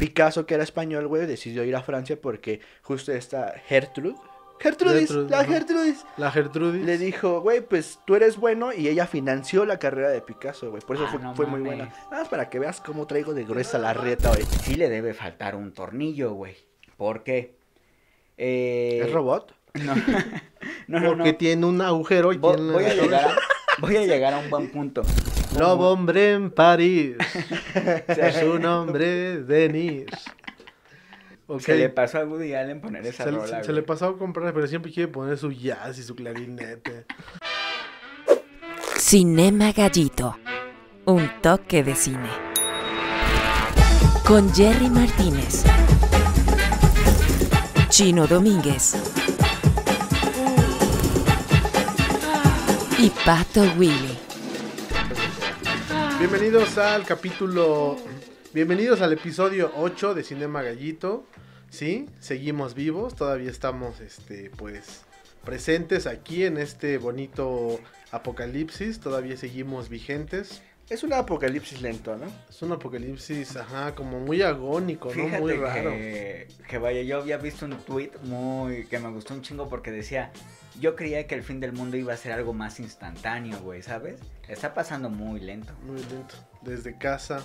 Picasso, que era español, güey, decidió ir a Francia porque justo esta Gertrude. Gertrudis, la Gertrudis. La Gertrudis. Le dijo, güey, pues tú eres bueno y ella financió la carrera de Picasso, güey. Por eso ah, fue, muy buena. Nada más para que veas cómo traigo de gruesa la reta, hoy Sí le debe faltar un tornillo, güey. ¿Por qué? Eh... ¿Es robot? No. no, no Porque tiene un agujero y Voy a llegar voy a llegar a un buen punto. Lobo hombre en París. es un hombre Denis. Okay. Se le pasó a Woody Allen poner esa se, Se, se, le pasó a comprar, pero siempre quiere poner su jazz y su clarinete. Cinema Gallito. Un toque de cine. Con Jerry Martínez. Chino Domínguez. Y Pato Willy. Bienvenidos al capítulo. Bienvenidos al episodio 8 de Cinema Gallito. Sí, seguimos vivos, todavía estamos este pues presentes aquí en este bonito apocalipsis, todavía seguimos vigentes. Es un apocalipsis lento, ¿no? Es un apocalipsis, ajá, como muy agónico, ¿no? Muy raro. Que, vaya, yo había visto un tweet muy que me gustó un chingo porque decía, yo creía que el fin del mundo iba a ser algo más instantáneo, güey, ¿sabes? Está pasando muy lento. Muy lento. Desde casa.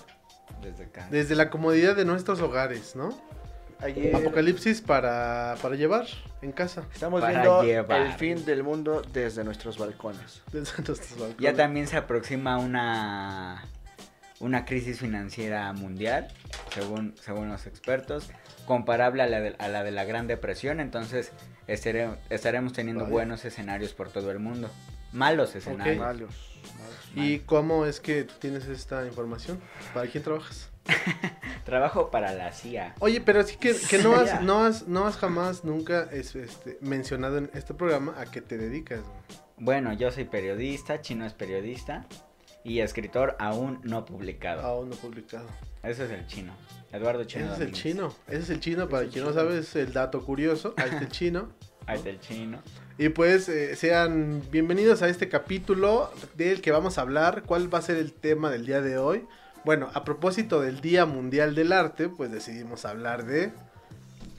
Desde casa. Desde la comodidad de nuestros hogares, ¿no? Apocalipsis para, llevar en casa. Estamos viendo el fin del mundo desde nuestros balcones. Desde nuestros balcones. Ya también se aproxima una una crisis financiera mundial, según, según los expertos, comparable a la, de, la Gran Depresión, entonces estaremos teniendo buenos escenarios por todo el mundo. Malos escenarios. Malos. ¿Y cómo es que tú tienes esta información? ¿Para quién trabajas? Trabajo para la CIA. Oye, pero así que, que no, has, no, has, no has jamás nunca este, mencionado en este programa a qué te dedicas. Bueno, yo soy periodista, Chino es periodista y escritor aún no publicado. Aún no publicado. Ese es el chino. Eduardo Chino. Ese es el chino. Ese es el chino. Para quien no sabe es el dato curioso, ahí chino. Ahí está chino. Y pues eh, sean bienvenidos a este capítulo del que vamos a hablar. ¿Cuál va a ser el tema del día de hoy? Bueno, a propósito del Día Mundial del Arte, pues decidimos hablar de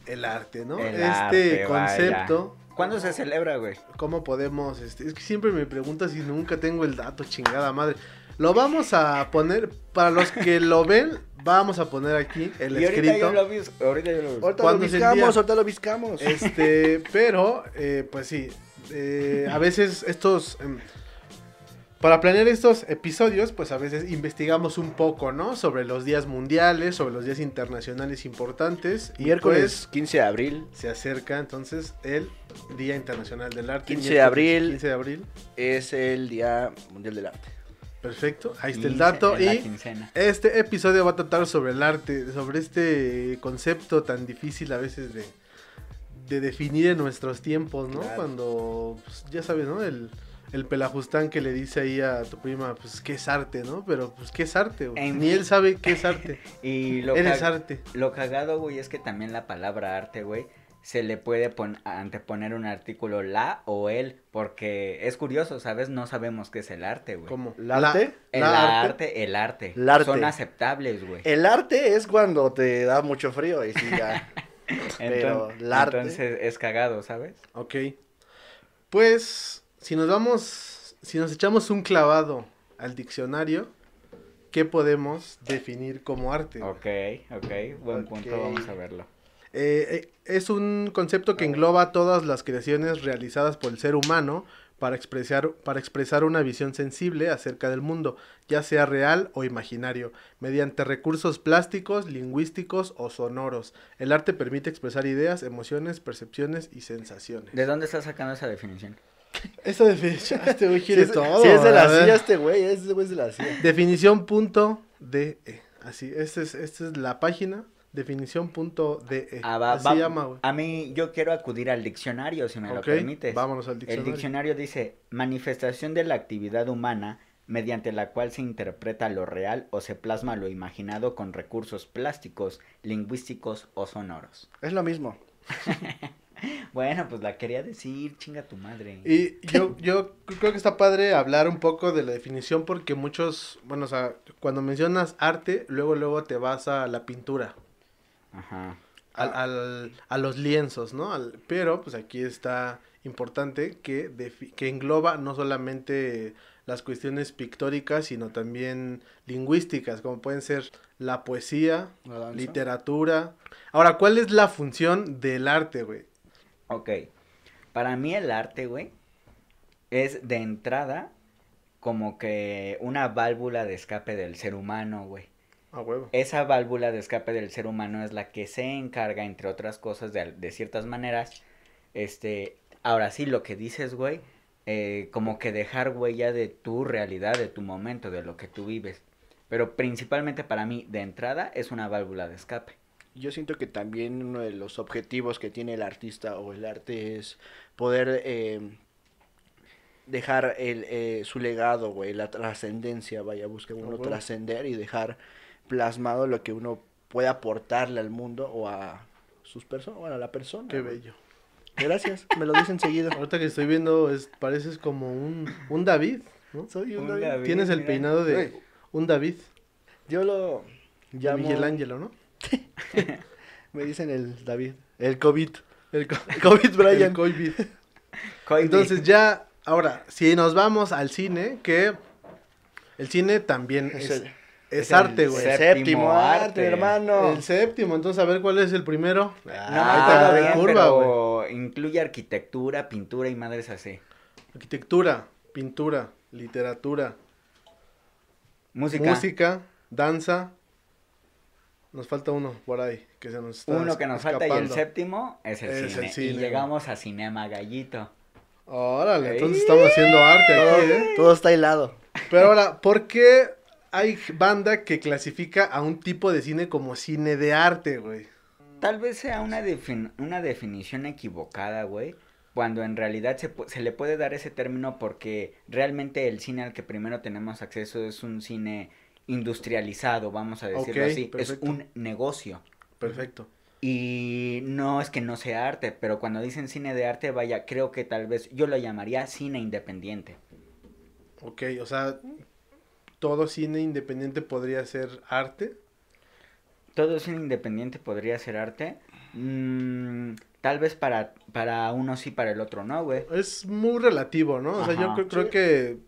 el arte, ¿no? este concepto. ¿Cuándo se celebra, güey? ¿Cómo podemos? Este, es que siempre me preguntas y nunca tengo el dato, chingada madre. Lo vamos a poner para los que lo ven Vamos a poner aquí el y escrito. Ahorita yo lo ahorita yo lo Ahorita lo viscamos, ahorita lo viscamos. Este, pero, eh, pues sí. Eh, a veces estos. Em, para planear estos episodios, pues a veces investigamos un poco, ¿no? Sobre los días mundiales, sobre los días internacionales importantes. Y miércoles 15 pues de abril. Se acerca entonces el Día Internacional del Arte. 15 de abril. 15 de abril. Es el Día Mundial del Arte. Perfecto, ahí está el dato. Y este episodio va a tratar sobre el arte, sobre este concepto tan difícil a veces de, definir en nuestros tiempos, ¿no? Cuando, pues, ya sabes, ¿no? El, pelajustán que le dice ahí a tu prima, pues, ¿qué es arte, no? Pero, pues, ¿qué es arte? Güey? Ni él sabe qué es arte. y es arte. Lo cagado, güey, es que también la palabra arte, güey, se le puede anteponer un artículo la o el, porque es curioso, ¿sabes? No sabemos qué es el arte, güey. ¿Cómo? ¿El arte? El la arte? el arte. El arte. Son aceptables, güey. El arte es cuando te da mucho frío y si ya. Pero el arte. Entonces es cagado, ¿sabes? Ok. Pues, si nos vamos, si nos echamos un clavado al diccionario, ¿qué podemos definir como arte? Ok, ok, buen punto, vamos a verlo. Eh, eh, es un concepto que engloba todas las creaciones realizadas por el ser humano para expresar, para expresar una visión sensible acerca del mundo, ya sea real o imaginario, mediante recursos plásticos, lingüísticos o sonoros. El arte permite expresar ideas, emociones, percepciones y sensaciones. ¿De dónde estás sacando esa definición? esa definición, este güey es, de la CIA, este güey, este güey de la Definición punto DE. Así, esta es, esta es la página Definición.de. punto de. Ah, a mí, yo quiero acudir al diccionario, si me lo permites. Vámonos al diccionario. El diccionario dice: manifestación de la actividad humana mediante la cual se interpreta lo real o se plasma lo imaginado con recursos plásticos, lingüísticos o sonoros. Es lo mismo. bueno, pues la quería decir, chinga tu madre. Y yo, yo creo que está padre hablar un poco de la definición porque muchos, bueno, o sea, cuando mencionas arte, luego, luego te vas a la pintura. Ajá. Al, a los lienzos, ¿no? pero pues aquí está importante que, que engloba no solamente las cuestiones pictóricas, sino también lingüísticas, como pueden ser la poesía, la literatura. Ahora, ¿cuál es la función del arte, güey? Ok. Para mí el arte, güey, es de entrada como que una válvula de escape del ser humano, güey. Esa válvula de escape del ser humano es la que se encarga, entre otras cosas, de, ciertas maneras. Este, ahora sí, lo que dices, güey, eh, como que dejar huella de tu realidad, de tu momento, de lo que tú vives. Pero principalmente para mí, de entrada, es una válvula de escape. Yo siento que también uno de los objetivos que tiene el artista o el arte es poder eh, dejar el, eh, su legado, güey, la trascendencia, vaya, busque uno trascender y dejar plasmado lo que uno puede aportarle al mundo o a sus personas, bueno, a la persona. Qué bello. Gracias, me lo dicen seguido. Ahorita que estoy viendo, es, pareces como un, David, ¿no? Soy un, David. Tienes el peinado de un David. Yo lo llamo... Miguel Ángelo, ¿no? me dicen el David, el COVID. El COVID, Brian. El COVID. Entonces ya, ahora, si nos vamos al cine, que el cine también es es, arte, güey. Séptimo, séptimo arte, hermano. El séptimo, entonces a ver cuál es el primero. Ah, ahí está la curva, güey. Incluye arquitectura, pintura y madres así. Arquitectura, pintura, literatura. Música. Música, danza. Nos falta uno por ahí que se nos está Uno que nos falta y el séptimo es el, cine. Y llegamos a Cinema Gallito. Órale, entonces estamos haciendo arte aquí, ¿eh? Todo está aislado. Pero ahora, ¿por qué hay banda que clasifica a un tipo de cine como cine de arte, güey. Tal vez sea una, una definición equivocada, güey. Cuando en realidad se, le puede dar ese término porque realmente el cine al que primero tenemos acceso es un cine industrializado, vamos a decirlo así. Es un negocio. Perfecto. Y no es que no sea arte, pero cuando dicen cine de arte, vaya, creo que tal vez yo lo llamaría cine independiente. Ok, o sea, todo cine independiente podría ser arte? Todo cine independiente podría ser arte. Mm, tal vez para, para uno sí, para el otro no, güey. Es muy relativo, ¿no? O sea, yo creo, que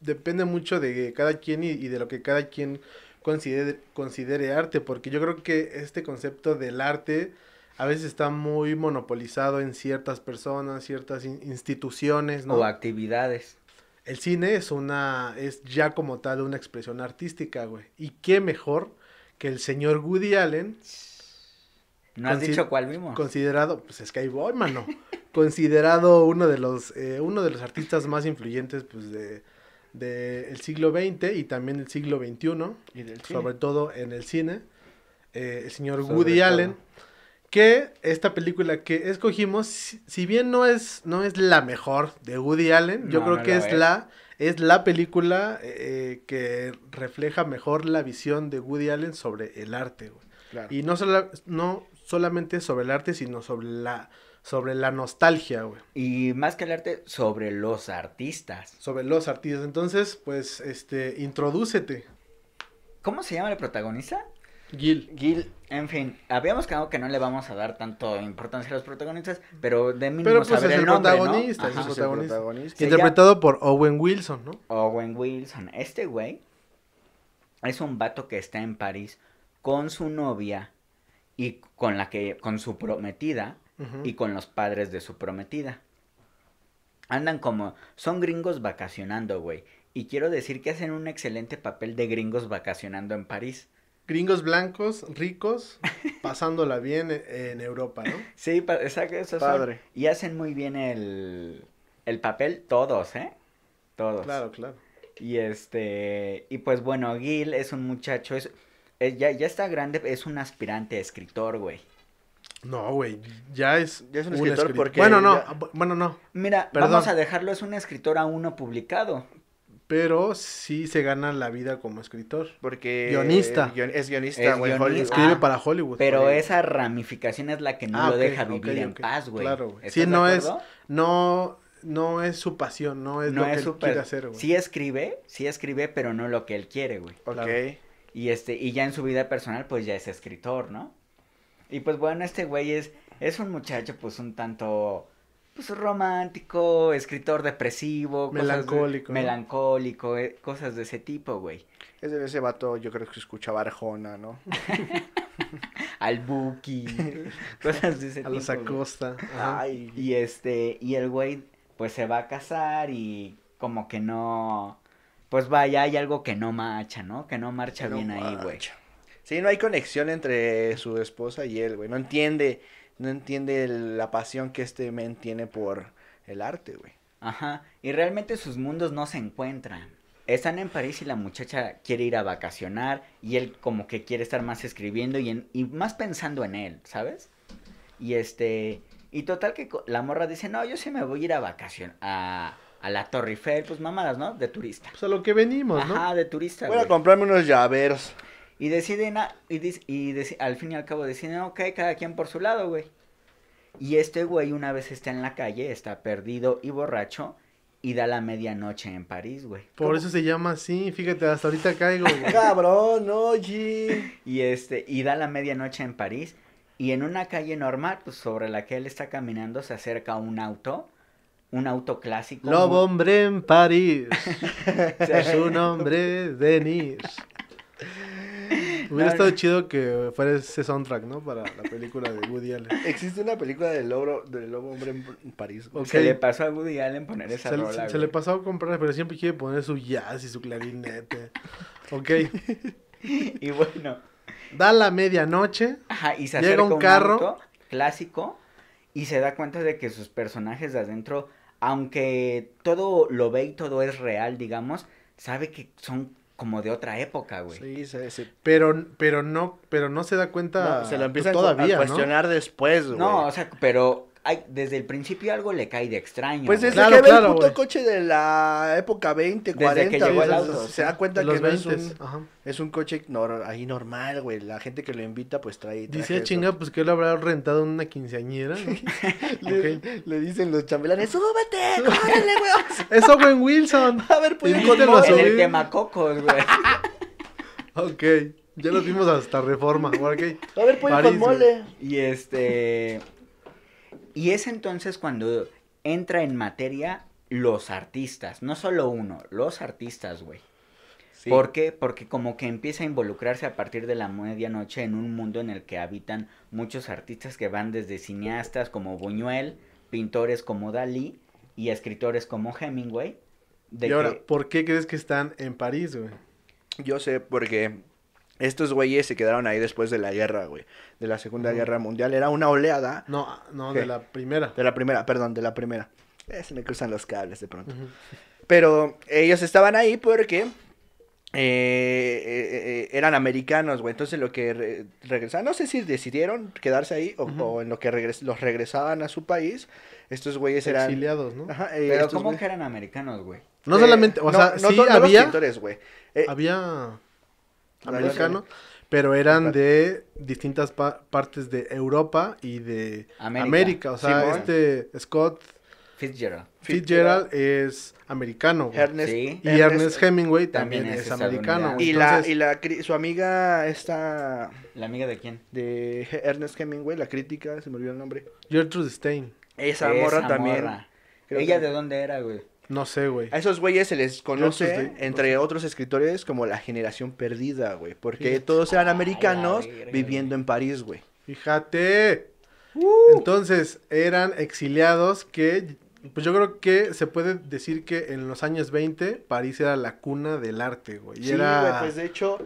depende mucho de cada quien y, de lo que cada quien considere, considere arte, porque yo creo que este concepto del arte a veces está muy monopolizado en ciertas personas, ciertas instituciones, ¿no? O actividades el cine es una, es ya como tal una expresión artística, güey. Y qué mejor que el señor Woody Allen. No has dicho cuál mismo. Considerado, pues es que ahí mano. considerado uno de los, eh, uno de los artistas más influyentes, pues, de, del siglo XX y también el siglo XXI. Y sobre todo en el cine. Eh, el señor Woody Allen que esta película que escogimos, si, bien no es, no es la mejor de Woody Allen, yo creo que es, la es la película eh, eh, que refleja mejor la visión de Woody Allen sobre el arte. Y no, no solamente sobre el arte, sino sobre la, sobre la nostalgia, güey. Y más que el arte, sobre los artistas. Sobre los artistas. Entonces, pues, este, introdúcete. ¿Cómo se llama el protagonista? Gil. Gil, en fin, habíamos quedado que no le vamos a dar tanto importancia a los protagonistas, pero de mínimo pues, el, es el protagonista, es protagonista. Interpretado por Owen Wilson, ¿no? Owen Wilson. Este güey es un vato que está en París con su novia y con la que con su prometida y con los padres de su prometida. Andan como son gringos vacacionando, güey, y quiero decir que hacen un excelente papel de gringos vacacionando en París gringos blancos, ricos, pasándola bien e-, en Europa, ¿no? Sí, exacto, eso Padre. y hacen muy bien el, el papel todos, ¿eh? Todos. Claro, claro. Y este, y pues bueno, Gil es un muchacho, es, ya, ya está grande, es un aspirante escritor, güey. No, güey, ya es, ya es un, escritor, porque... Bueno, no, bueno, no. Mira, vamos a dejarlo, es un escritor aún no publicado pero sí se gana la vida como escritor. Porque guionista. es guionista, güey. Escribe ah. para Hollywood. Pero esa ramificación es la que no ah, lo deja vivir en paz, güey. Claro, güey. Sí, no es, no, no es su pasión, no es lo que él quiere hacer, güey. Sí escribe, sí escribe, pero no lo que él quiere, güey. Ok. Y este, y ya en su vida personal, pues ya es escritor, ¿no? Y pues bueno, este güey es, es un muchacho, pues un tanto pues romántico, escritor depresivo, melancólico, de, melancólico, eh, cosas de ese tipo, güey. Ese, ese vato yo creo que escuchaba Arjona, ¿no? Al Buki, cosas de ese tipo. A los Acosta. Ay. Y este, y el güey pues se va a casar y como que no, pues vaya, hay algo que no marcha, ¿no? Que no marcha bien ahí, güey. Sí, no hay conexión entre su esposa y él, güey. No entiende no entiende la pasión que este men tiene por el arte, güey. Ajá, y realmente sus mundos no se encuentran. Están en París y la muchacha quiere ir a vacacionar y él como que quiere estar más escribiendo y, y más pensando en él, ¿sabes? Y este, y total que la morra dice, no, yo sí me voy a ir a vacacionar, a, la Torre Eiffel, pues mamadas, ¿no? De turista. Pues a lo que venimos, ¿no? Ajá, de turista. Voy a comprarme unos llaveros. Y deciden, y, al fin y al cabo deciden, ok, cada quien por su lado, güey. Y este güey una vez está en la calle, está perdido y borracho, y da la medianoche en París, güey. Por eso se llama así, fíjate, hasta ahorita caigo, Cabrón, oye. Y este, y da la medianoche en París, y en una calle normal, pues sobre la que él está caminando, se acerca un auto, un auto clásico. Lobo hombre en París, es un hombre Denis. Hubiera estado chido que fuera ese soundtrack, ¿no? Para la película de Woody Allen. Existe una película del lobo, del lobo hombre en París. Se le pasó a Woody Allen poner esa se, le pasó a comprar, pero siempre quiere poner su jazz y su clarinete. ok. y bueno. Da la medianoche. Ajá, y se llega un carro. clásico. Y se da cuenta de que sus personajes de adentro, aunque todo lo ve y todo es real, digamos, sabe que son como de otra época, güey. Sí, sí, sí. Pero, pero no, pero no se da cuenta. No, se lo empieza a cuestionar después, güey. No, o sea, pero desde el principio algo le cae de extraño. Pues es claro, que ve el puto coche de la época 20, 40, desde se, da cuenta que no es un, es un coche ahí normal, güey. La gente que lo invita pues trae. Dice ah, chinga, pues que él habrá rentado una quinceañera. le, dicen los chambelanes, súbete, córrele, güey. Eso, en Wilson. A ver, pues. En el tema cocos, güey. ok. Ya lo vimos hasta Reforma, A ver, pues, con mole. Y este, y es entonces cuando entra en materia los artistas, no solo uno, los artistas, güey. ¿Por qué? Porque como que empieza a involucrarse a partir de la medianoche en un mundo en el que habitan muchos artistas que van desde cineastas como Buñuel, pintores como Dalí y escritores como Hemingway. y ahora, ¿por qué crees que están en París, güey? Yo sé, porque estos güeyes se quedaron ahí después de la guerra, güey. De la Segunda Guerra Mundial. Era una oleada. No, no, de la primera. De la primera, perdón, de la primera. Eh, se me cruzan los cables de pronto. Pero ellos estaban ahí porque eh, eh, eran americanos, güey. Entonces lo que regresaban, no sé si decidieron quedarse ahí o, en lo que los regresaban a su país, estos güeyes eran... Exiliados, ¿no? Ajá, Pero ¿cómo que eran americanos, güey? No solamente, o sea, no, sí había... güey. había americano, pero eran de distintas partes de Europa y de América. O sea, este Scott Fitzgerald. Fitzgerald, es americano. y Ernest, Hemingway también, es, americano. Y, la, su amiga está. ¿La amiga de quién? De Ernest Hemingway, la crítica, se me olvidó el nombre. Gertrude Stein. Esa, morra, también. ¿Ella de dónde era, güey? No sé, güey. A esos güeyes se les conoce, entre otros escritores, como la generación perdida, güey. Porque todos eran americanos viviendo en París, güey. Fíjate. Uh. Entonces, eran exiliados que, pues yo creo que se puede decir que en los años 20 París era la cuna del arte, güey. sí, güey, pues de hecho,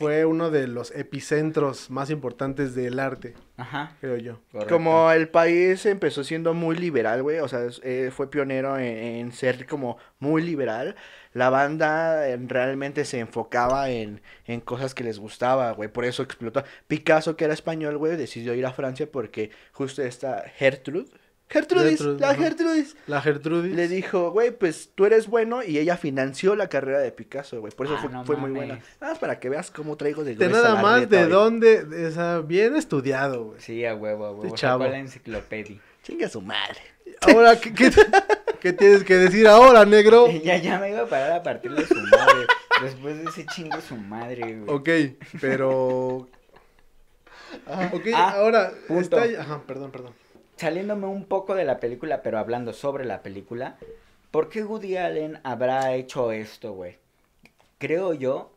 fue uno de los epicentros más importantes del arte, Ajá. creo yo. Como el país empezó siendo muy liberal, güey, o sea, eh, fue pionero en, ser como muy liberal, la banda eh, realmente se enfocaba en, en, cosas que les gustaba, güey, por eso explotó. Picasso, que era español, güey, decidió ir a Francia porque justo esta Gertrude, Gertrudis, la Gertrudis. La Gertrudis. Le dijo, güey, pues tú eres bueno y ella financió la carrera de Picasso, güey. Por eso ah, fue, fue muy buena. Nada más para que veas cómo traigo de De Nada más de dónde, o sea, bien estudiado, güey. Sí, a huevo, a huevo. Chavo. la enciclopedia. Chinga su madre. Ahora, ¿qué, qué, tienes que decir ahora, negro? ya, ya me iba a parar a partir de su madre. Después de ese chingo su madre, güey. Ok, pero... Ah, ok, ah, ahora... Está... Ajá, perdón, perdón saliéndome un poco de la película, pero hablando sobre la película, ¿por qué Woody Allen habrá hecho esto, güey? Creo yo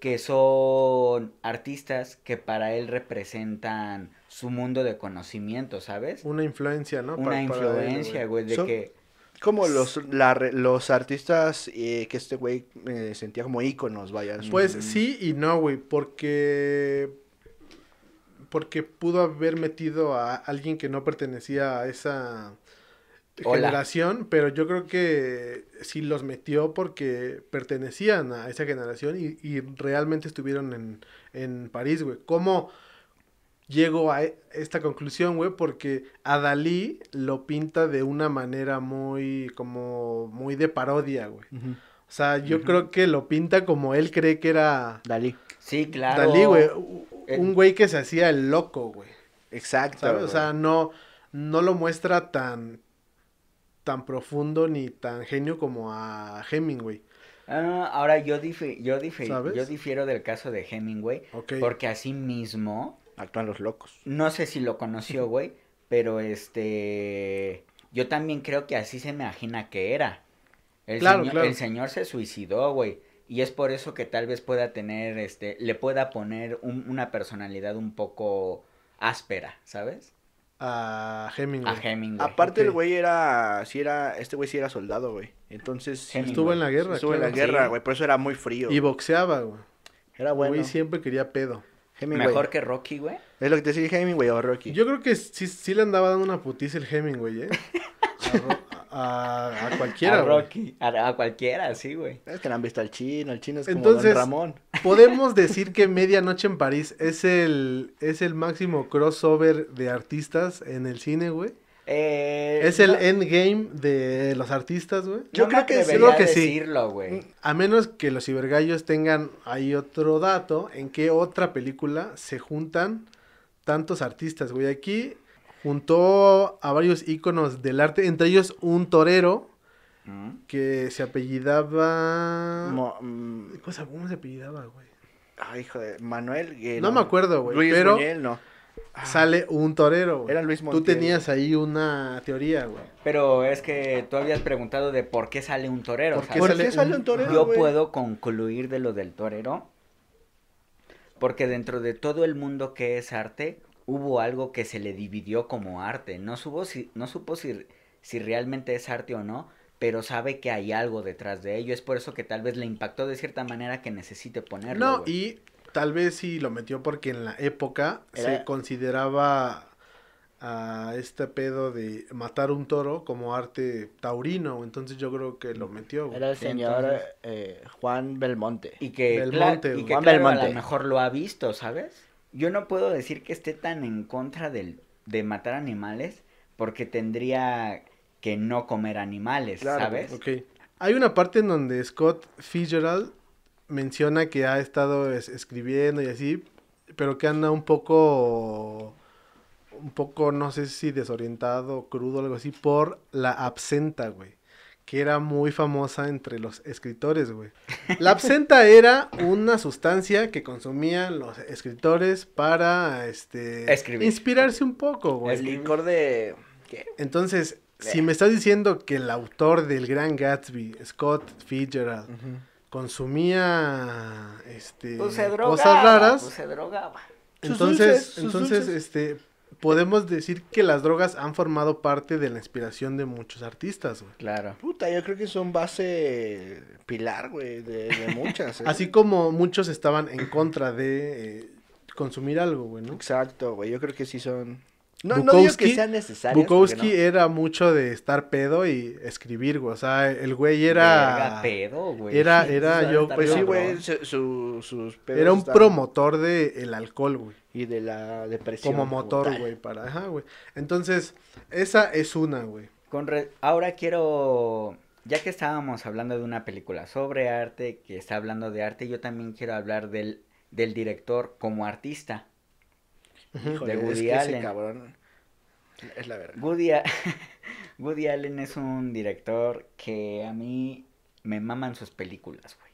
que son artistas que para él representan su mundo de conocimiento, ¿sabes? Una influencia, ¿no? Una influencia, güey, de que... Como los, los artistas eh, que este güey eh, sentía como íconos, vaya. Pues sí y no, güey, porque porque pudo haber metido a alguien que no pertenecía a esa generación, pero yo creo que sí los metió porque pertenecían a esa generación y, realmente estuvieron en, en París, güey. ¿Cómo llego a e, esta conclusión, güey? Porque a Dalí lo pinta de una manera muy, como, muy de parodia, güey. O sea, yo creo que lo pinta como él cree que era... Dalí. Sí, claro. Dalí, güey. Eh, un güey que se hacía el loco, güey. Exacto. O sea, no, no lo muestra tan, tan profundo ni tan genio como a Hemingway. Ah, ahora yo, yo, yo difiero del caso de Hemingway. Porque así mismo. Actúan los locos. No sé si lo conoció, güey. pero este. Yo también creo que así se me imagina que era. El, señor, el señor se suicidó, güey y es por eso que tal vez pueda tener, este, le pueda poner una personalidad un poco áspera, ¿sabes? A Hemingway. A Hemingway. Aparte el güey era, si era, este güey sí era soldado, güey. Entonces estuvo en la guerra. Estuvo en la guerra, güey, por eso era muy frío. Y boxeaba, güey. Era bueno. Güey siempre quería pedo. Mejor que Rocky, güey. Es lo que te decía Hemingway o Rocky. Yo creo que sí, sí le andaba dando una putiza el Hemingway, ¿eh? a, cualquiera. A a, cualquiera, sí, güey. Es que no han visto al chino, al chino es como Entonces, Ramón. Podemos decir que Medianoche en París es el, es el máximo crossover de artistas en el cine, güey. Eh, es el endgame de los artistas, güey. Yo creo que, sí, que decirlo, sí. A menos que los cibergallos tengan ahí otro dato en qué otra película se juntan tantos artistas, güey. Aquí juntó a varios íconos del arte, entre ellos un torero mm. que se apellidaba... ¿Cómo se apellidaba, güey? Ay, ah, hijo de... Manuel... no, me acuerdo, güey. Luis pero no. Ah. Sale un torero, güey. Era Luis Montiel. Tú tenías ahí una teoría, güey. Pero es que tú habías preguntado de por qué sale un torero. ¿Por, qué, sale, un, torero, Yo puedo concluir de lo del torero porque dentro de todo el mundo que es arte, hubo algo que se le dividió como arte. No, supo si, no supo si, realmente es arte o no, pero sabe que hay algo detrás de ello. Es por eso que tal vez le impactó de cierta manera que necesite ponerlo. No, y tal vez sí lo metió porque en la época se consideraba a este pedo de matar un toro como arte taurino, entonces yo creo que lo metió. Era el señor eh, Juan Belmonte. Y que, Belmonte, Juan Belmonte. a lo mejor lo ha visto, ¿sabes? yo no puedo decir que esté tan en contra del, de matar animales porque tendría que no comer animales, claro, ¿sabes? Ok. Hay una parte en donde Scott Fitzgerald menciona que ha estado escribiendo y así, pero que anda un poco, un poco, no sé si desorientado, crudo, algo así, por la absenta, güey que era muy famosa entre los escritores, güey. La absenta era una sustancia que consumían los escritores para, este... Inspirarse un poco, güey. El licor de... ¿Qué? Entonces, si eh. me estás diciendo que el autor del Gran Gatsby, Scott Fitzgerald, consumía, este... Pues cosas raras. Pues se drogaba. Entonces, entonces, este, podemos decir que las drogas han formado parte de la inspiración de muchos artistas, güey. Claro. Puta, yo creo que son base pilar, güey, de, muchas. ¿eh? Así como muchos estaban en contra de eh, consumir algo, güey, ¿no? Exacto, güey. Yo creo que sí son no, no digo que sea necesario. Bukowski era mucho de estar pedo y escribir, güey. O sea, el güey era. Era pedo, güey. Era, era yo, pues sí, güey. sus era un promotor del el alcohol, güey. Y de la depresión. Como motor, güey, para. Ajá, güey. Entonces, esa es una, güey. Con Ahora quiero. Ya que estábamos hablando de una película sobre arte, que está hablando de arte, yo también quiero hablar del, del director como artista de Woody Allen. es la verdad. Woody, Allen es un director que a mí me maman sus películas, güey.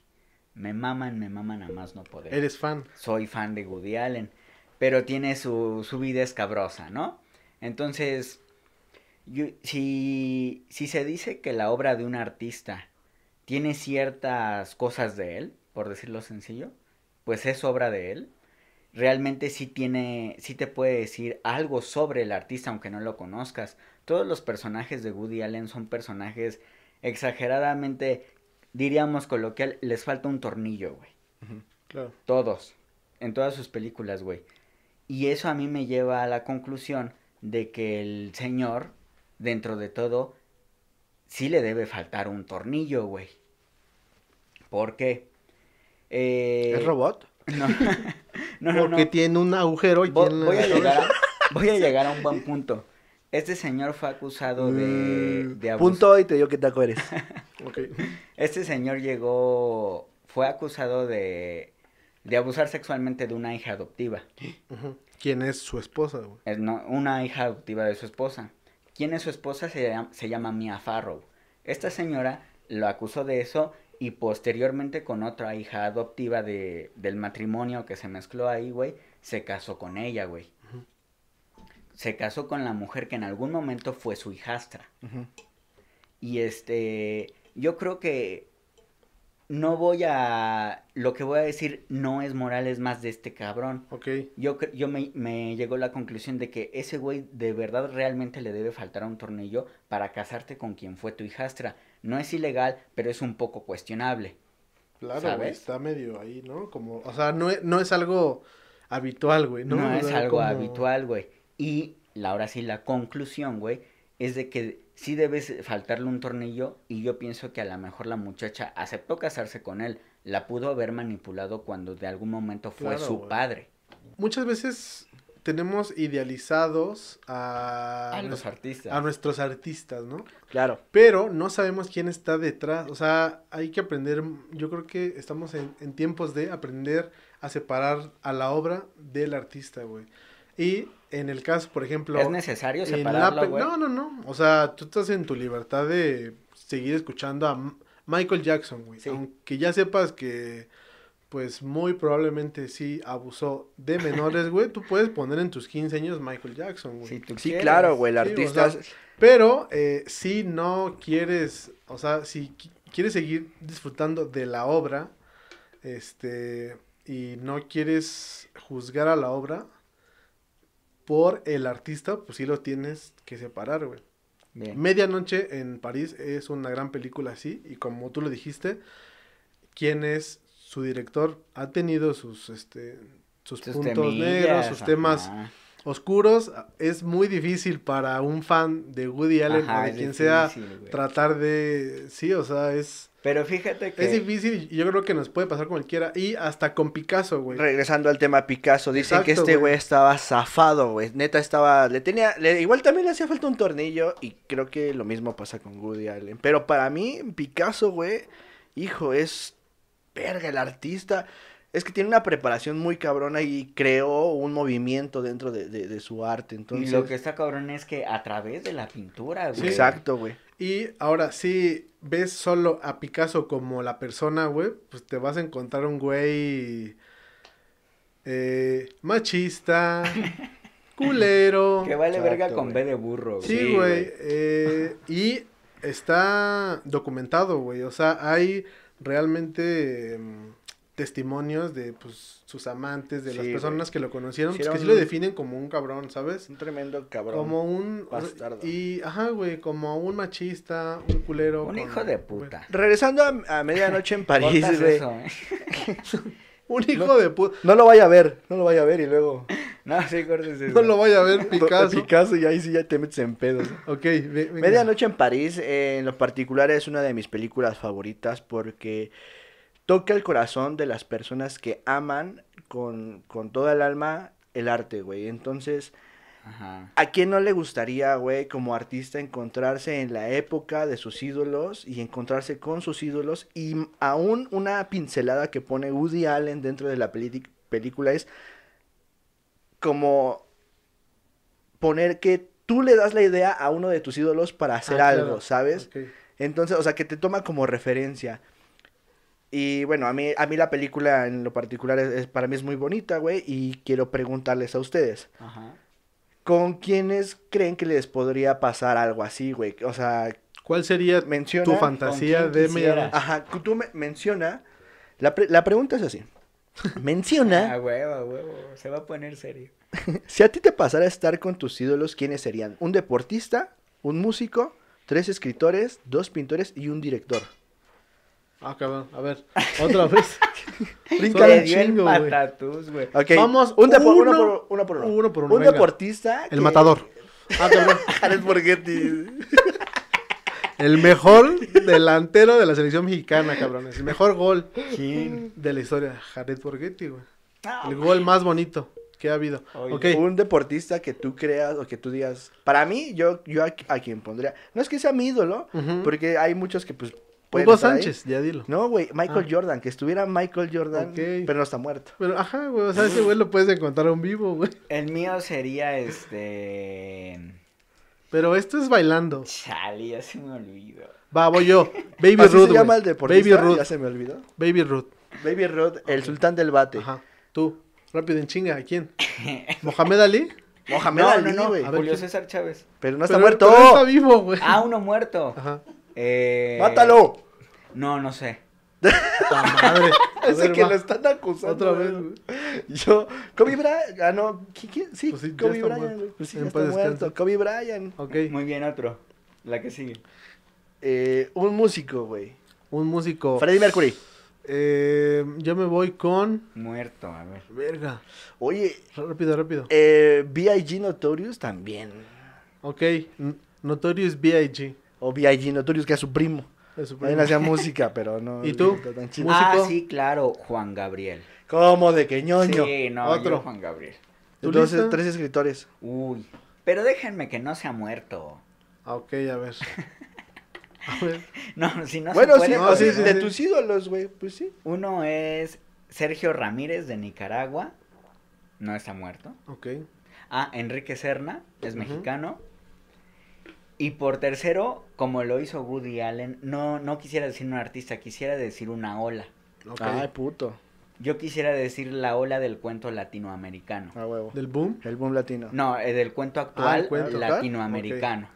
Me maman, me maman a más no poder. Eres fan. Soy fan de Woody Allen. Pero tiene su, vida escabrosa, ¿no? Entonces, si se dice que la obra de un artista tiene ciertas cosas de él, por decirlo sencillo, pues es obra de él realmente sí tiene, sí te puede decir algo sobre el artista aunque no lo conozcas. Todos los personajes de Woody Allen son personajes exageradamente, diríamos coloquial, les falta un tornillo, güey. Todos, en todas sus películas, güey. Y eso a mí me lleva a la conclusión de que el señor, dentro de todo, sí le debe faltar un tornillo, güey. ¿Por qué? ¿Es eh, robot? No. Porque tiene un agujero y voy, a llegar a, voy a llegar a un buen punto. Este señor fue acusado de, mm, Punto y te digo que te eres. Este señor llegó, fue acusado de, de abusar sexualmente de una hija adoptiva. ¿Quién es su esposa? una hija adoptiva de su esposa. ¿Quién es su esposa? Se llama, se llama Mia Farrow. Esta señora lo acusó de eso y posteriormente con otra hija adoptiva del matrimonio que se mezcló ahí, güey, se casó con ella, güey. Se casó con la mujer que en algún momento fue su hijastra. Y este, yo creo que no voy a... Lo que voy a decir no es moral, es más de este cabrón. Ok. Yo, yo me, me llegó la conclusión de que ese güey de verdad realmente le debe faltar a un tornillo para casarte con quien fue tu hijastra. No es ilegal, pero es un poco cuestionable. Claro, Güey, está medio ahí, ¿no? Como, o sea, no, no es algo habitual, güey, ¿no? es algo habitual, güey. Y ahora sí, la conclusión, güey, es de que sí debes faltarle un tornillo y yo pienso que a lo mejor la muchacha aceptó casarse con él, la pudo haber manipulado cuando de algún momento fue su padre. Muchas veces tenemos idealizados a, a los artistas. A nuestros artistas, ¿no? Claro. Pero no sabemos quién está detrás. O sea, hay que aprender, yo creo que estamos en, en tiempos de aprender a separar a la obra del artista, güey. Y en el caso, por ejemplo... ¿Es necesario No, no, no. O sea, tú estás en tu libertad de seguir escuchando a Michael Jackson, güey. Aunque ya sepas que, pues, muy probablemente sí abusó de menores, güey. Tú puedes poner en tus 15 años Michael Jackson, güey. Sí, claro, güey. El artista... pero eh, si no quieres, o sea, si quieres seguir disfrutando de la obra, este, y no quieres juzgar a la obra, por el artista, pues sí lo tienes que separar, güey. Medianoche en París es una gran película así, y como tú lo dijiste, quien es su director ha tenido sus, este, sus, puntos negros, sus temas oscuros. Es muy difícil para un fan de Woody Allen o de quien sea tratar de, sí, o sea, es pero fíjate que... Es difícil y yo creo que nos puede pasar cualquiera. Y hasta con Picasso, güey. Regresando al tema Picasso, dicen que este güey estaba zafado, güey. Neta estaba... Le tenía... Igual también le hacía falta un tornillo y creo que lo mismo pasa con Woody Allen. Pero para mí, Picasso, güey, hijo, es... Verga, el artista es que tiene una preparación muy cabrona y creó un movimiento dentro de, su arte. Entonces... Y lo que está cabrón es que a través de la pintura, güey. Exacto, güey. Y ahora, si ves solo a Picasso como la persona, güey, pues te vas a encontrar un güey eh, machista, culero. Que vale verga con B de burro. Sí, güey. Eh, y está documentado, güey. O sea, hay realmente... Em, testimonios de pues, sus amantes, de las personas que lo conocieron, que sí lo definen como un cabrón, ¿sabes? Un tremendo cabrón. Como un bastardo. Y ajá, güey, como un machista, un culero. Un hijo de puta. Regresando a, medianoche en París, ¿eh? un hijo de puta. No lo vaya a ver, no lo vaya a ver y luego No, sí, No lo vaya a ver Picasso. Picasso y ahí sí ya te metes en pedos. ok. Medianoche en París, eh, en lo particular, es una de mis películas favoritas porque toca el corazón de las personas que aman con, con toda el alma el arte, güey. Entonces, ¿a quién no le gustaría, güey, como artista encontrarse en la época de sus ídolos y encontrarse con sus ídolos? Y aún una pincelada que pone Woody Allen dentro de la película es como poner que tú le das la idea a uno de tus ídolos para hacer ah, algo, ¿sabes? Entonces, o sea, que te toma como referencia. Y bueno, a mí, a mí la película en lo particular es, para mí es muy bonita, güey, y quiero preguntarles a ustedes. Ajá. ¿Con quiénes creen que les podría pasar algo así, güey? O sea... ¿Cuál sería menciona, tu fantasía de... Media... Ajá, tú menciona... La, la pregunta es así. Menciona... a huevo, huevo, se va a poner serio. si a ti te pasara estar con tus ídolos, ¿quiénes serían? ¿Un deportista? ¿Un músico? ¿Tres escritores? ¿Dos pintores? ¿Y un director? Ah, cabrón, a ver, otra vez. Brinca un chingo, güey. Vamos, un uno, por, uno uno. Un deportista. El matador. Ah, Jared Borghetti. El mejor delantero de la selección mexicana, cabrones. El mejor gol de la historia. Jared Borghetti, güey. Ah, el gol más bonito que ha habido. Un deportista que tú creas o que tú digas. Para mí, yo, yo a, quien pondría. No es que sea mi ídolo, porque hay muchos que pues Hugo Sánchez, ya dilo. No, güey, Michael ah. Jordan, que estuviera Michael Jordan, pero no está muerto. Pero, ajá, güey, o sea, ese güey lo puedes encontrar un vivo, güey. El mío sería este... Pero esto es bailando. Chale, ya se me olvidó. Va, voy yo. Baby Así Ruth, se llama el Baby Ruth. Ya se me olvidó. Baby Ruth. Baby Ruth, el sultán del bate. Ajá, tú. Rápido, en chinga, ¿a quién? ¿Mohamed Ali? Mohamed no, Ali, güey. No, no. Julio César Chávez. Pero no está muerto. Pero está vivo, güey. Ah, uno muerto. Ajá. Eh... ¡Mátalo! No, no sé. madre. Ese que lo están acusando. Otra vez, Yo, Kobe Bryant. Ah, no. Sí, Kobe Bryant. Pues sí, ya está muerto. Kobe Bryant. Okay. Muy bien, otro. La que sigue. Eh, un músico, güey. Un músico. Freddie Mercury. Eh, yo me voy con. Muerto, a ver. Verga. Oye. Rápido, rápido. Eh, B.I.G. Notorious también. Ok. Notorious B.I.G o B.I.G. Turios que es su primo. Él hacía música, pero no. ¿Y tú? tan Ah, sí, claro, Juan Gabriel. ¿Cómo de que ñoño? Sí, no, Otro. Juan Gabriel. Entonces, tres escritores. Uy, pero déjenme que no se ha muerto. Ah, ok, a ver. A ver. no, si no bueno, se puede. Bueno, pues, sí, de tus ídolos, güey, pues sí. Uno es Sergio Ramírez de Nicaragua. No está muerto. Ok. Ah, Enrique Serna, es mexicano. Y por tercero, como lo hizo Woody Allen, no, no quisiera decir un artista, quisiera decir una ola. ah Ay, puto. Yo quisiera decir la ola del cuento latinoamericano. Ah, huevo. ¿Del boom? El boom latino. No, eh, del ah, cuento actual latinoamericano.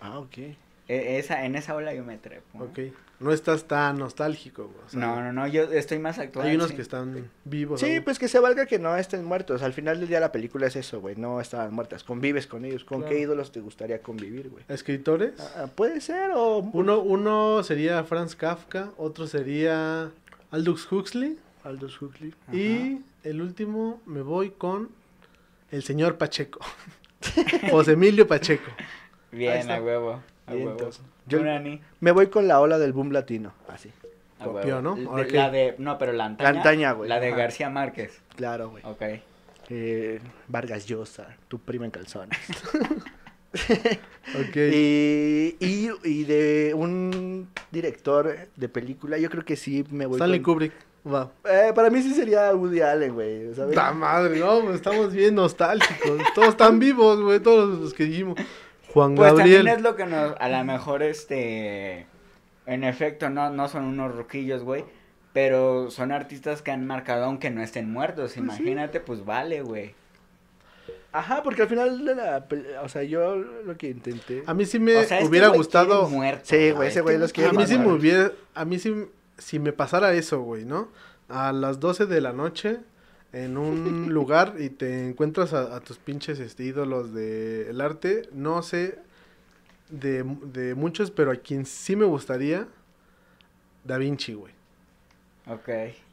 Ah, ok. E, esa, en esa ola yo me trepo. Ok no estás tan nostálgico. Güey, no, no, no, yo estoy más actual. Hay unos que están vivos. Sí, pues que se valga que no estén muertos. Al final del día la película es eso, güey, no estaban muertas. Convives con ellos. ¿Con qué ídolos te gustaría convivir, güey? ¿Escritores? Ah, ah, puede ser o... Uno, sería Franz Kafka, otro sería Aldous Huxley. Aldous Huxley. Y el último me voy con el señor Pacheco. José Emilio Pacheco. Bien, a huevo. A huevo. Yo me voy con la ola del boom latino, así. Copió, La de, no, pero la antaña. La de García Márquez. Claro, güey. Ok. Eh, Vargas Llosa, tu prima en calzones. y, y, de un director de película, yo creo que sí me voy Stanley Kubrick. Eh, para mí sí sería Woody Allen, güey. ¿sabes? madre! No, pues, estamos bien nostálgicos. todos están vivos, güey. Todos los que dijimos. Juan pues También es lo que nos, a lo mejor, este, en efecto, no, no son unos ruquillos, güey, pero son artistas que han marcado aunque no estén muertos, pues imagínate, pues vale, güey. Ajá, porque al final de o sea, yo lo que intenté. A mí sí me hubiera gustado. sí, güey, ese güey los A mí sí me hubiera, a mí sí, si me pasara eso, güey, ¿no? A las 12 de la noche en un lugar y te encuentras a, tus pinches este, ídolos del arte. No sé de, muchos, pero a quien sí me gustaría, Da Vinci, güey. Ok.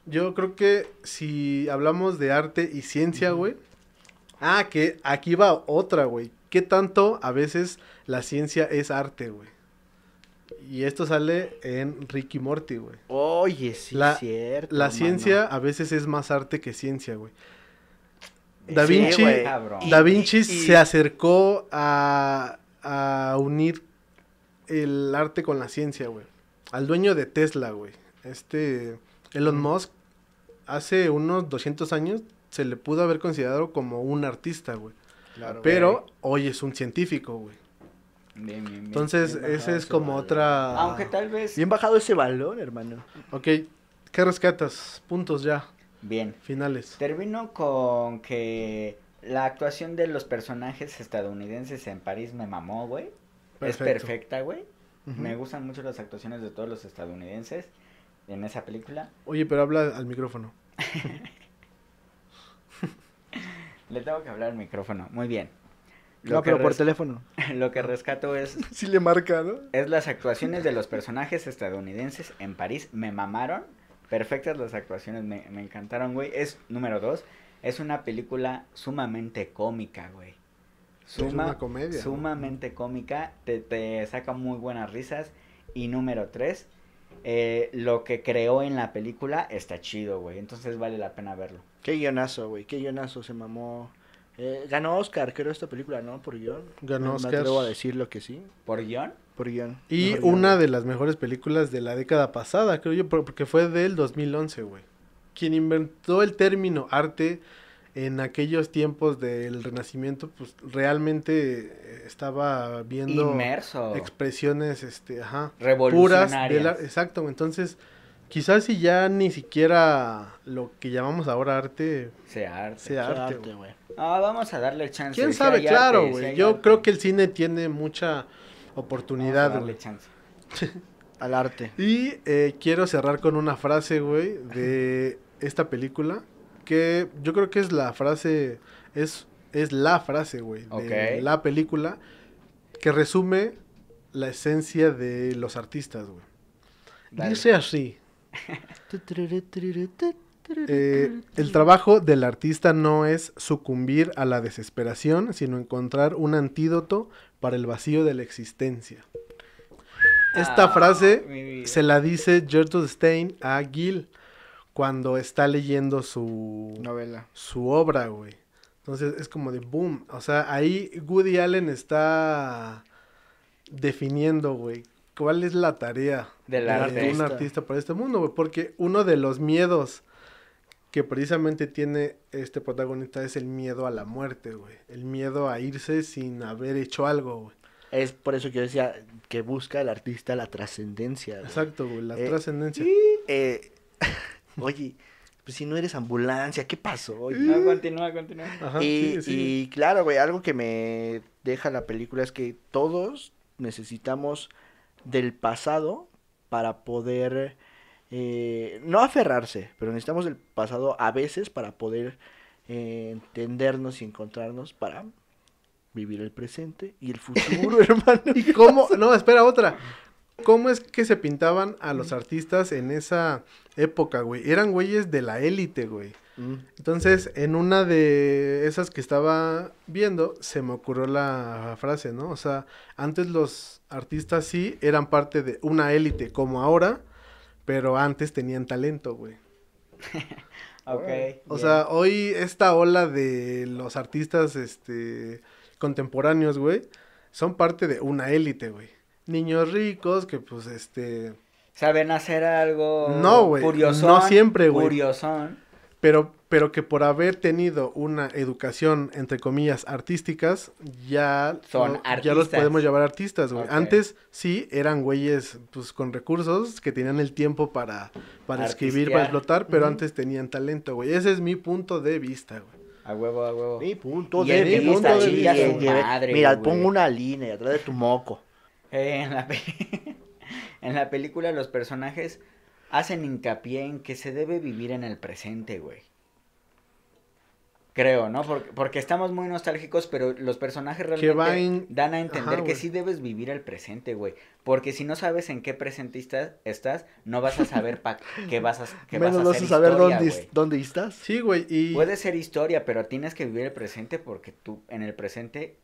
Yo creo que si hablamos de arte y ciencia, güey. Ah, que aquí va otra, güey. ¿Qué tanto a veces la ciencia es arte, güey? Y esto sale en Ricky Morty, güey. Oye, sí, la, cierto. La ciencia a veces es más arte que ciencia, güey. Eh, da Vinci, da Vinci se acercó a, a unir el arte con la ciencia, güey. Al dueño de Tesla, güey. Este Elon Musk hace unos 200 años se le pudo haber considerado como un artista, güey. Claro, Pero hoy es un científico, güey. Entonces, ese es como otra. Aunque tal vez. Bien bajado ese valor, hermano. Ok. ¿Qué rescatas? Puntos ya. Bien. Finales. Termino con que la actuación de los personajes estadounidenses en París me mamó, güey. Es perfecta, güey. Me gustan mucho las actuaciones de todos los estadounidenses en esa película. Oye, pero habla al micrófono. Le tengo que hablar al micrófono. Muy bien no, pero por teléfono. Lo que rescato es. sí le marca, ¿no? Es las actuaciones de los personajes estadounidenses en París. Me mamaron. Perfectas las actuaciones. Me, encantaron, güey. Es número dos. Es una película sumamente cómica, güey. Suma, es una comedia. Sumamente cómica. Te, saca muy buenas risas. Y número tres. Eh, lo que creó en la película está chido, güey. Entonces vale la pena verlo. Qué guionazo, güey. Qué guionazo se mamó eh, ganó Oscar, creo, esta película, ¿no? Por guión. Ganó no, Oscar. Me atrevo a decir que sí. ¿Por guión? Por guión. Y una de las mejores películas de la década pasada, creo yo, porque fue del 2011, güey. Quien inventó el término arte en aquellos tiempos del Renacimiento, pues realmente eh, estaba viendo Inmerso. expresiones, este, ajá, puras exacto. Entonces, quizás si ya ni siquiera lo que llamamos ahora arte sea arte, sea arte, güey. Ah, vamos a darle chance. ¿Quién sabe? claro, güey. Yo creo que el cine tiene mucha oportunidad. Vamos a darle chance. Al arte. Y eh, quiero cerrar con una frase, güey, de esta película, que yo creo que es la frase, es, es la frase, güey, de la película, que resume la esencia de los artistas, güey. Dice así. Eh, el trabajo del artista no es sucumbir a la desesperación, sino encontrar un antídoto para el vacío de la existencia. Esta ah, frase se la dice Gertrude Stein a Gil cuando está leyendo su novela, su obra, güey. Entonces es como de boom, o sea, ahí Woody Allen está definiendo, güey, cuál es la tarea de, un artista para este mundo, güey, porque uno de los miedos que precisamente tiene este protagonista es el miedo a la muerte, güey. El miedo a irse sin haber hecho algo, güey. Es por eso que yo decía que busca el artista la trascendencia. Exacto, güey, la eh, trascendencia. Eh, oye, pues si no eres ambulancia, ¿qué pasó? No, continúa, continúa. y claro, güey, algo que me deja la película es que todos necesitamos del pasado para poder eh, no aferrarse, pero necesitamos el pasado a veces para poder eh, entendernos y encontrarnos para vivir el presente y el futuro, hermano. ¿Y cómo? No, espera, otra. ¿Cómo es que se pintaban a los artistas en esa época, güey? Eran güeyes de la élite, güey. Mm. Entonces, en una de esas que estaba viendo, se me ocurrió la frase, ¿no? O sea, antes los artistas sí eran parte de una élite, como ahora pero antes tenían talento, güey. ok. O sea, hoy esta ola de los artistas este, contemporáneos, güey, son parte de una élite, güey. Niños ricos que pues este... Saben hacer algo no, güey, No siempre, güey. Curiosón pero, pero que por haber tenido una educación, entre comillas, artísticas, ya, Son ya los podemos llamar artistas, güey. Antes sí eran güeyes pues, con recursos que tenían el tiempo para, para escribir, para explotar, pero antes tenían talento, güey. Ese es mi punto de vista, güey. A huevo, a huevo. Mi punto de vista. Mira, pongo una línea atrás de tu moco. Eh, en, la en la película los personajes hacen hincapié en que se debe vivir en el presente, güey. Creo, ¿no? Porque, estamos muy nostálgicos, pero los personajes realmente dan a entender que sí debes vivir el presente, güey. Porque si no sabes en qué presente estás, no vas a saber para qué vas a, qué Menos vas a saber dónde, dónde estás. Sí, güey. Y... Puede ser historia, pero tienes que vivir el presente porque tú en el presente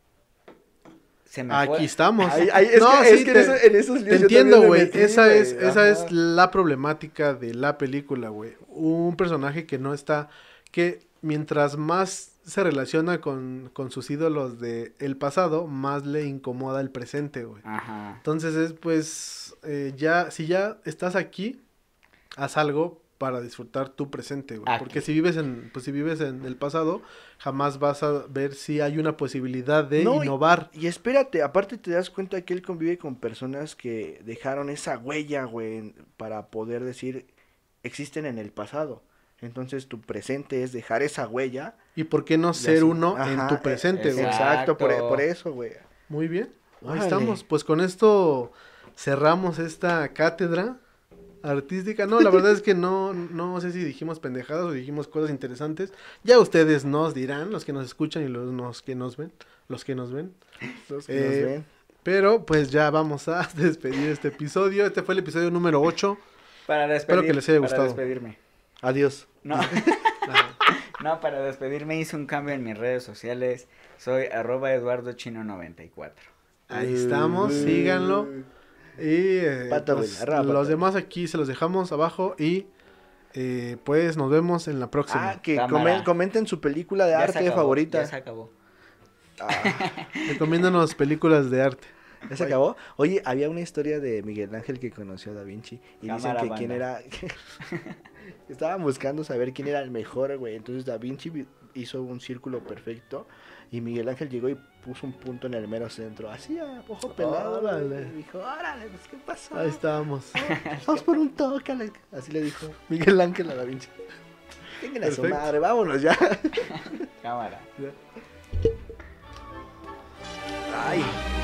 Aquí estamos. no, que en, esos, libros entiendo, güey. esa es, esa es la problemática de la película, güey. Un personaje que no está. que mientras más se relaciona con, con sus ídolos del el pasado, más le incomoda el presente, güey. Ajá. Entonces es pues. Eh, ya, si ya estás aquí, haz algo para disfrutar tu presente, güey. Ah, Porque si vives en, pues si vives en el pasado, jamás vas a ver si hay una posibilidad de innovar. Y, espérate, aparte te das cuenta que él convive con personas que dejaron esa huella, güey, para poder decir existen en el pasado. Entonces tu presente es dejar esa huella. ¿Y por qué no ser uno en tu presente, güey? Exacto, por, e, por eso, güey. Muy bien. Ahí estamos. Pues con esto cerramos esta cátedra artística. No, la verdad es que no, no sé si dijimos pendejadas o dijimos cosas interesantes. Ya ustedes nos dirán, los que nos escuchan y los, que nos ven, los que nos ven. Los que nos eh, ven. Pero pues ya vamos a despedir este episodio. Este fue el episodio número 8. Para Espero que les haya gustado. Para despedirme. Adiós. No. no, para despedirme hice un cambio en mis redes sociales. Soy arroba eduardochino94. Ahí estamos, síganlo. Y eh, pues, los demás aquí se los dejamos abajo y eh, pues nos vemos en la próxima. Ah, que comenten su película de arte favorita. Ya se acabó. Ah. recomiéndanos películas de arte. ¿Ya se acabó? Oye, había una historia de Miguel Ángel que conoció a Da Vinci y dicen que quién era... Estaban buscando saber quién era el mejor, güey. Entonces Da Vinci hizo un círculo perfecto y Miguel Ángel llegó y puso un punto en el mero centro. Así, a ojo pelado. Órale. dijo, órale, pues, ¿qué pasó? Ahí estábamos. Vamos por un toque. Así le dijo Miguel Ángel a la pinche Vengan a su madre, vámonos ya. Cámara. Ay.